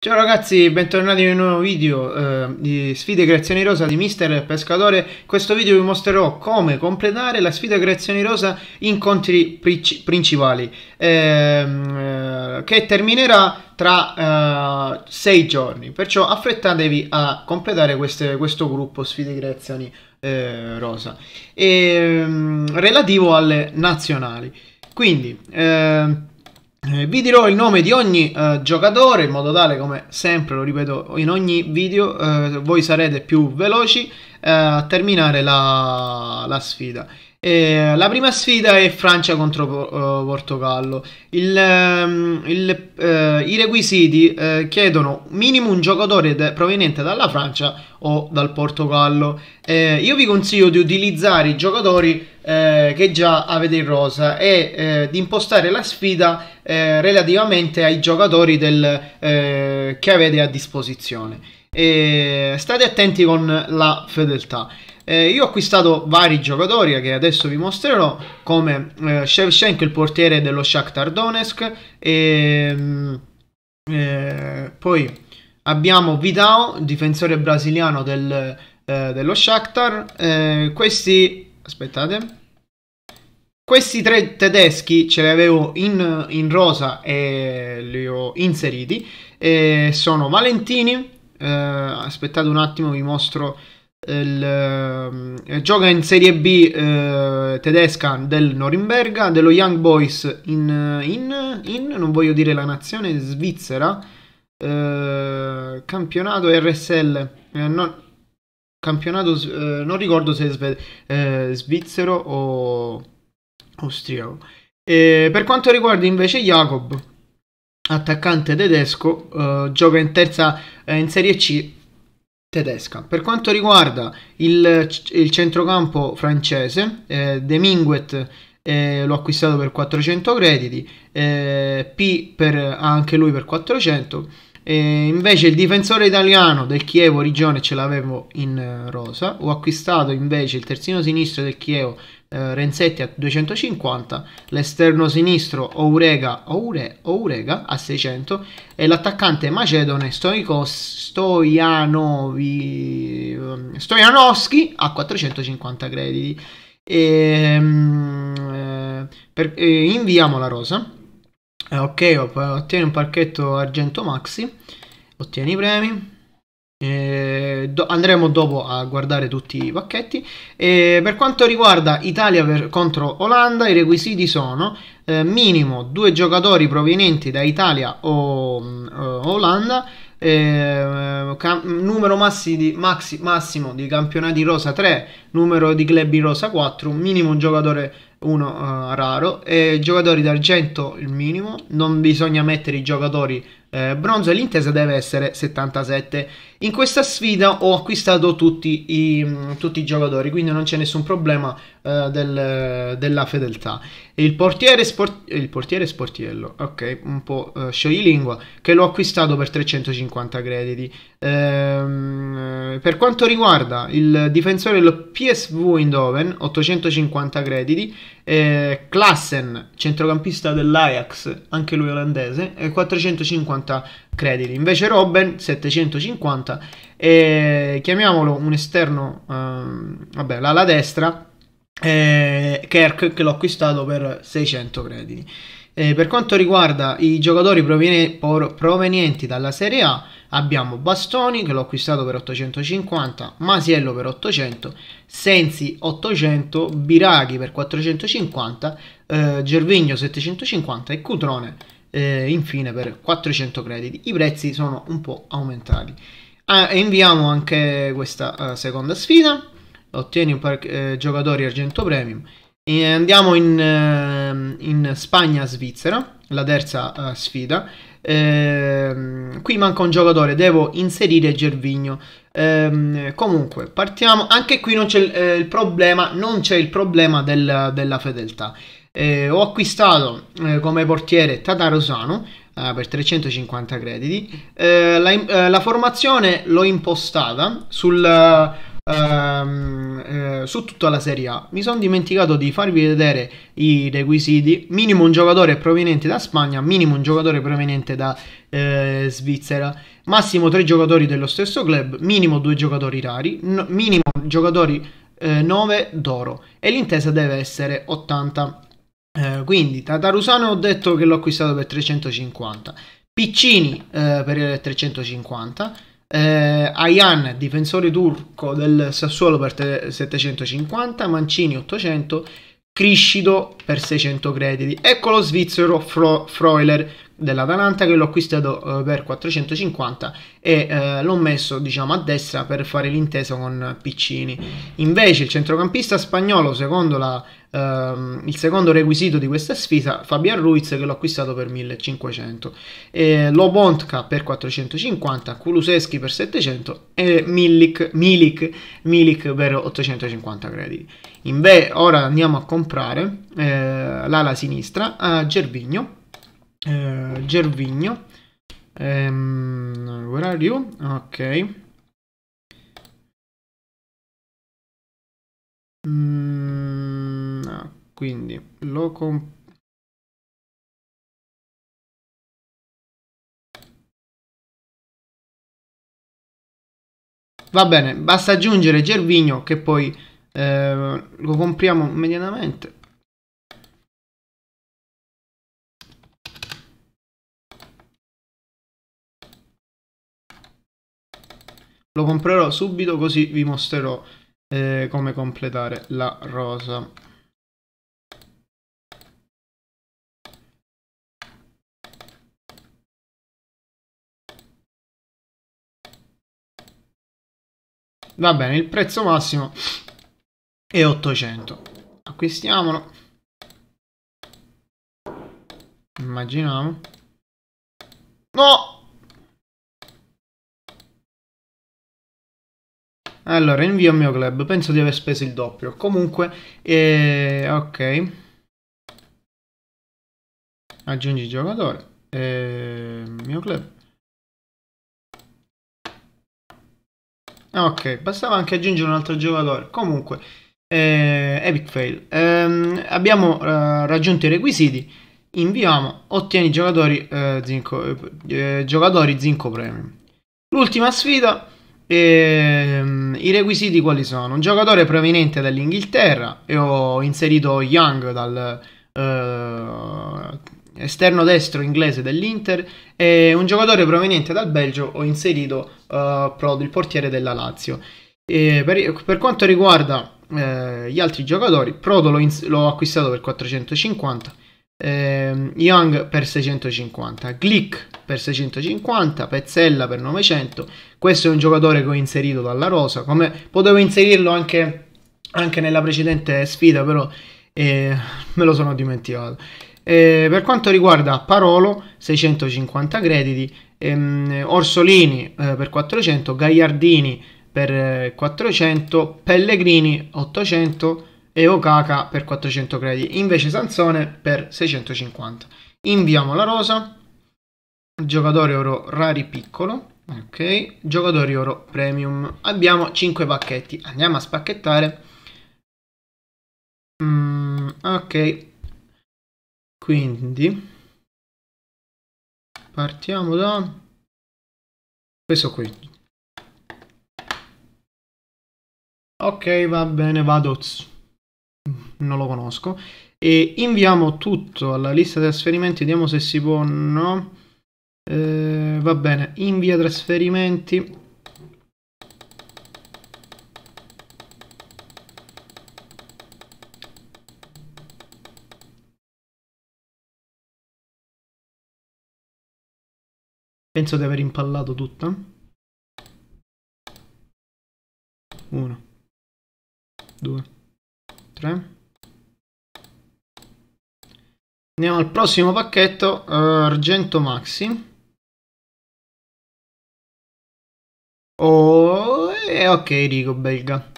Ciao ragazzi, bentornati in un nuovo video eh, di sfide creazioni rosa di Mister Pescatore. In questo video vi mostrerò come completare la sfida creazioni rosa incontri princi principali ehm, eh, che terminerà tra 6 eh, giorni. Perciò affrettatevi a completare queste, questo gruppo sfide creazioni eh, rosa e, ehm, relativo alle nazionali. Quindi, ehm, eh, vi dirò il nome di ogni eh, giocatore in modo tale, come sempre lo ripeto in ogni video, eh, voi sarete più veloci eh, a terminare la, la sfida. Eh, la prima sfida è Francia contro uh, Portogallo. Il, um, il, uh, I requisiti uh, chiedono minimo un giocatore proveniente dalla Francia o dal Portogallo. Eh, io vi consiglio di utilizzare i giocatori eh, che già avete in rosa e di impostare la sfida relativamente ai giocatori del, che avete a disposizione e state attenti con la fedeltà. Eh, io ho acquistato vari giocatori che adesso vi mostrerò, come eh, Shevchenko, il portiere dello Shakhtar Donetsk, e, mm, eh, poi abbiamo Vidao, difensore brasiliano del, eh, dello Shakhtar, questi, aspettate, questi tre tedeschi ce li avevo in, in rosa e li ho inseriti, sono Valentini, eh, aspettate un attimo, vi mostro il, eh, gioca in Serie B eh, tedesca del Norimberga, dello Young Boys in, in, in non voglio dire la nazione, Svizzera, eh, campionato RSL, eh, non, campionato, eh, non ricordo se è sve, eh, svizzero o austriaco. per quanto riguarda invece Jacob, attaccante tedesco, uh, gioca in terza eh, in Serie C tedesca. Per quanto riguarda il, il centrocampo francese, eh, De Minguet eh, l'ho acquistato per 400 crediti, eh, P per, anche lui per 400. invece il difensore italiano del Chievo Rigione ce l'avevo in eh, rosa, ho acquistato invece il terzino sinistro del Chievo eh, Renzetti a 250, l'esterno sinistro Ourega, Oure, Ourega a 600 e l'attaccante macedone Stojanovski a 450 crediti. E, ehm, eh, per, eh, inviamo la rosa. Eh, ok, ottieni un pacchetto argento maxi, ottieni i premi. Eh, do, andremo dopo a guardare tutti i pacchetti. Eh, per quanto riguarda Italia per, contro Olanda, i requisiti sono eh, minimo due giocatori provenienti da Italia o, o mm, eh, Olanda, eh, numero massi di, maxi, massimo di campionati rosa 3, numero di club in rosa 4, minimo un giocatore uno uh, raro e giocatori d'argento il minimo non bisogna mettere i giocatori eh, bronzo e l'intesa deve essere 77 in questa sfida ho acquistato tutti i, mm, tutti i giocatori, quindi non c'è nessun problema eh, del, della fedeltà. Il portiere, sport, il portiere Sportiello, ok, un po' eh, scioglilingua, che l'ho acquistato per 350 crediti. Ehm, eh, per quanto riguarda il difensore dello PSV Eindhoven, 850 crediti. Eh, Klassen, centrocampista dell'Ajax, anche lui olandese, 450 crediti crediti. Invece Robben 750 e chiamiamolo un esterno, ehm, vabbè, l'ala destra, eh, Kirk che l'ho acquistato per 600 crediti. Eh, per quanto riguarda i giocatori proveni- provenienti dalla Serie A, abbiamo Bastoni che l'ho acquistato per 850, Masiello per 800, Sensi 800, Biraghi per 450, eh, Gervigno 750 e Cutrone eh, infine per 400 crediti. I prezzi sono un po' aumentati. Ah, inviamo anche questa uh, seconda sfida. Ottieni un par- eh, giocatori argento premium. E andiamo in, uh, in Spagna-Svizzera, la terza uh, sfida. Ehm, qui manca un giocatore, devo inserire Gervigno. Ehm, comunque, partiamo. Anche qui non c'è il, eh, il problema, non c'è il problema del, della fedeltà. Eh, ho acquistato eh, come portiere Tatarosano eh, per 350 crediti. Eh, la, eh, la, formazione l'ho impostata sul, eh, ehm, su tutta la Serie A. Mi sono dimenticato di farvi vedere i requisiti. Minimo un giocatore proveniente da Spagna, minimo un giocatore proveniente da Svizzera, massimo tre giocatori dello stesso club, minimo due giocatori rari, no, minimo giocatori 9 d'oro e l'intesa deve essere 80 eh, quindi Tatarusano ho detto che l'ho acquistato per 350. Piccini eh, per 350. Eh, Ayan, difensore turco del Sassuolo per 750. Mancini 800. Criscido per 600 crediti. Ecco lo svizzero Fro- Freuler dell'Atalanta che l'ho acquistato eh, per 450 e eh, l'ho messo diciamo a destra per fare l'intesa con Piccini invece il centrocampista spagnolo secondo la, ehm, il secondo requisito di questa sfida Fabian Ruiz che l'ho acquistato per 1500 eh, Lobontka per 450 Kuluseschi per 700 e Milik, Milik, Milik per 850 crediti Inve- ora andiamo a comprare eh, l'ala sinistra a Gervigno eh, Gervigno. Um, where are you? Ok. Mm, no, ah, quindi lo comp... Va bene, basta aggiungere Gervigno che poi eh, lo compriamo immediatamente. Lo comprerò subito così vi mostrerò eh, come completare la rosa. Va bene, il prezzo massimo è 800. Acquistiamolo. Immaginiamo. No! Allora, invio al mio club. Penso di aver speso il doppio. Comunque, eh, ok. Aggiungi giocatore. Eh, mio club. Ok, bastava anche aggiungere un altro giocatore. Comunque, eh, epic fail. Ehm, eh, abbiamo raggiunto i requisiti. Inviamo, ottieni giocatori, eh, zinco, eh, eh, giocatori zinco premium. L'ultima sfida e, um, I requisiti quali sono? Un giocatore proveniente dall'Inghilterra e ho inserito Young dal uh, esterno destro inglese dell'Inter e un giocatore proveniente dal Belgio ho inserito uh, eh, Prod, il portiere della Lazio. Per, per, quanto riguarda uh, gli altri giocatori, Prodo l'ho, l'ho acquistato per 450 eh, Young per 650, Glick per 650, Pezzella per 900. Questo è un giocatore che ho inserito dalla rosa, come potevo inserirlo anche, anche nella precedente sfida, però eh, me lo sono dimenticato. Eh, per quanto riguarda Parolo, 650 crediti, ehm, Orsolini eh, per 400, Gagliardini per 400, eh, Pellegrini 800, e Okaka per 400 crediti, invece Sansone per 650. Inviamo la rosa, giocatore oro rari piccolo, ok, giocatore oro premium. Abbiamo 5 pacchetti, andiamo a spacchettare. Mm, ok, quindi partiamo da questo qui. Ok, va bene, vado non lo conosco. E inviamo tutto alla lista trasferimenti, vediamo se si può no. Eh, va bene, invia trasferimenti. Penso di aver impallato tutta. Uno. Due. 3 andiamo al prossimo pacchetto uh, argento maxi oh, e eh, ok dico belga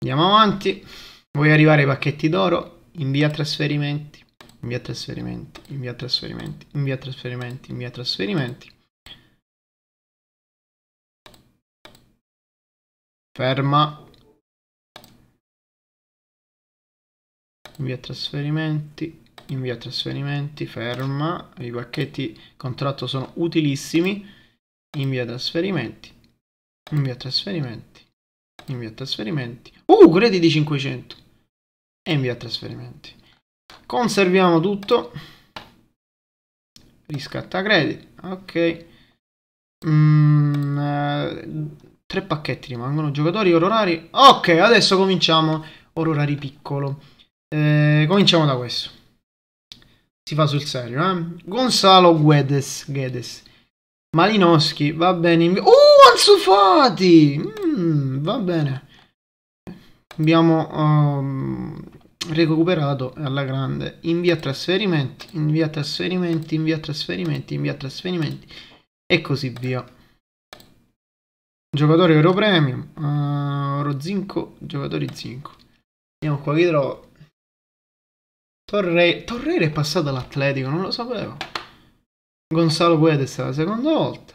andiamo avanti vuoi arrivare ai pacchetti d'oro invia trasferimenti invia trasferimenti invia trasferimenti invia trasferimenti invia trasferimenti ferma invia trasferimenti, invia trasferimenti, ferma, i pacchetti contratto sono utilissimi, invia trasferimenti, invia trasferimenti, invia trasferimenti, uh, crediti 500, e invia trasferimenti. Conserviamo tutto, riscatta crediti, ok. Mm, eh, tre pacchetti rimangono, giocatori, orari, ok, adesso cominciamo, orari piccolo. Eh, cominciamo da questo. Si fa sul serio, eh? Gonzalo Guedes. Guedes. Malinowski, va bene. In... Uh, oh, Anzufati! Mm, va bene. Abbiamo um, recuperato alla grande. Invia trasferimenti, invia trasferimenti, invia trasferimenti, invia trasferimenti. E così via. Giocatore Euro Premium. Uh, eh, Zinco, giocatori Zinco. Vediamo qua che trovo. Torre... Torreira è passato all'Atletico, non lo sapevo. Gonzalo Guedes è la seconda volta.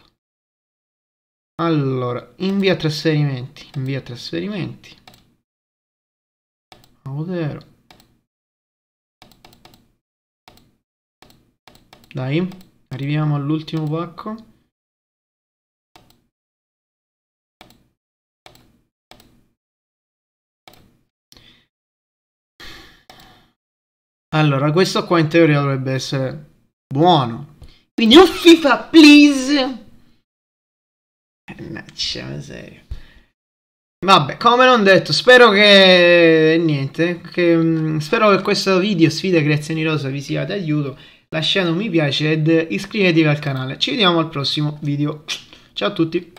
Allora, invia trasferimenti, invia trasferimenti. Audero. Dai, arriviamo all'ultimo pacco. Allora, questo qua in teoria dovrebbe essere buono. Quindi un oh, FIFA, please! Mannaggia, ma serio. Vabbè, come non detto, spero che... niente, che... Mm, spero che questo video sfida creazioni rosa vi sia d'aiuto. Lasciate un mi piace ed iscrivetevi al canale. Ci vediamo al prossimo video. Ciao a tutti!